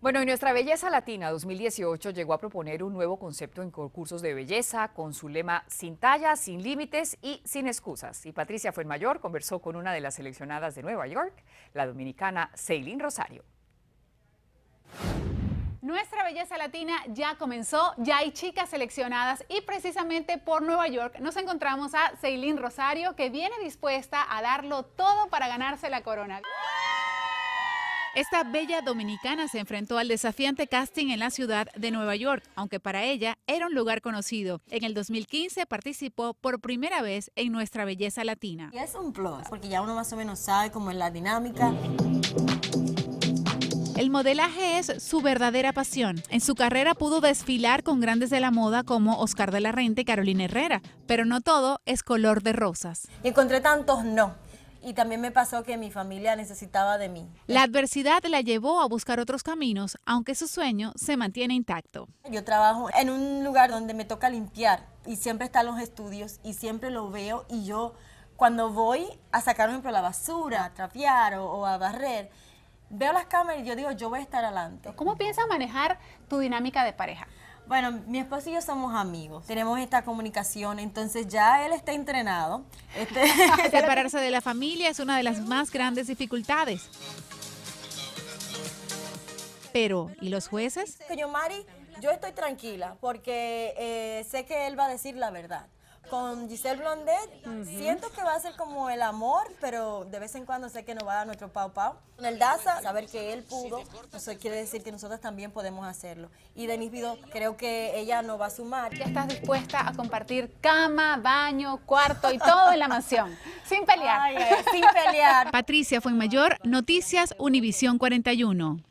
Bueno, y nuestra Belleza Latina 2018 llegó a proponer un nuevo concepto en concursos de belleza con su lema Sin talla, sin límites y sin excusas. Y Patricia Fuenmayor conversó con una de las seleccionadas de Nueva York, la dominicana Celine Rosario. Nuestra belleza latina ya comenzó, ya hay chicas seleccionadas y precisamente por Nueva York nos encontramos a Celine Rosario que viene dispuesta a darlo todo para ganarse la corona. Esta bella dominicana se enfrentó al desafiante casting en la ciudad de Nueva York, aunque para ella era un lugar conocido. En el 2015 participó por primera vez en Nuestra Belleza Latina. Es un plus, porque ya uno más o menos sabe cómo es la dinámica. El modelaje es su verdadera pasión. En su carrera pudo desfilar con grandes de la moda como Oscar de la Renta y Carolina Herrera, pero no todo es color de rosas. Y encontré tantos no y también me pasó que mi familia necesitaba de mí. La adversidad la llevó a buscar otros caminos, aunque su sueño se mantiene intacto. Yo trabajo en un lugar donde me toca limpiar y siempre están los estudios y siempre lo veo y yo cuando voy a sacar, por ejemplo, la basura, a trapear o, a barrer, veo las cámaras y yo digo, yo voy a estar adelante. ¿Cómo piensas manejar tu dinámica de pareja? Bueno, mi esposo y yo somos amigos, tenemos esta comunicación, entonces ya él está entrenado. Este, Separarse de la familia es una de las más grandes dificultades. Pero, ¿y los jueces? Señor Mari, yo estoy tranquila porque eh, sé que él va a decir la verdad con Giselle Blondet, siento que va a ser como el amor, pero de vez en cuando sé que nos va a dar nuestro pau pau. Con el Daza, saber que él pudo, eso quiere decir que nosotros también podemos hacerlo. Y Denise Vido, creo que ella nos va a sumar. Ya estás dispuesta a compartir cama, baño, cuarto y todo en la mansión, sin pelear. sin pelear. Patricia Fuenmayor, Noticias Univisión 41.